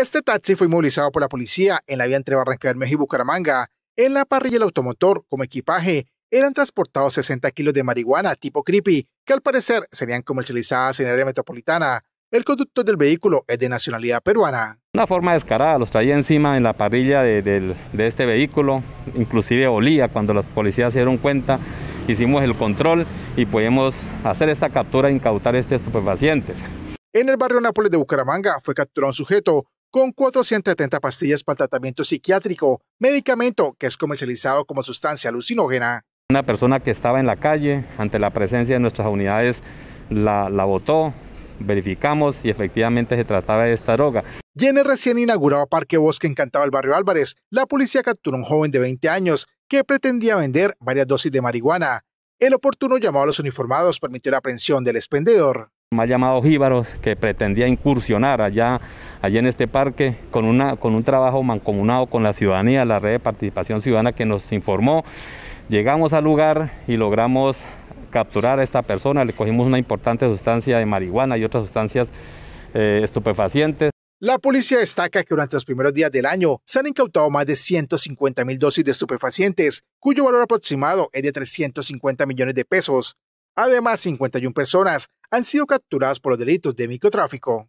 Este taxi fue movilizado por la policía en la vía entre Barranca Bermeja y Bucaramanga. En la parrilla del automotor, como equipaje, eran transportados 60 kilos de marihuana tipo creepy, que al parecer serían comercializadas en el área metropolitana. El conductor del vehículo es de nacionalidad peruana. Una forma descarada, los traía encima en la parrilla de, este vehículo, inclusive olía cuando las policías se dieron cuenta, hicimos el control y pudimos hacer esta captura e incautar este estupefacientes. En el barrio Nápoles de Bucaramanga fue capturado un sujeto con 470 pastillas para el tratamiento psiquiátrico, medicamento que es comercializado como sustancia alucinógena. Una persona que estaba en la calle, ante la presencia de nuestras unidades, la, la botó, verificamos y efectivamente se trataba de esta droga. Y en el recién inaugurado Parque Bosque Encantado del Barrio Álvarez, la policía capturó a un joven de 20 años que pretendía vender varias dosis de marihuana. El oportuno llamado a los uniformados permitió la aprehensión del expendedor más llamado Jíbaros, que pretendía incursionar allá, en este parque con, un trabajo mancomunado con la ciudadanía, la red de participación ciudadana que nos informó. Llegamos al lugar y logramos capturar a esta persona, le cogimos una importante sustancia de marihuana y otras sustancias eh, estupefacientes. La policía destaca que durante los primeros días del año se han incautado más de 150 mil dosis de estupefacientes, cuyo valor aproximado es de 350 millones de pesos. Además, 51 personas han sido capturados por los delitos de microtráfico,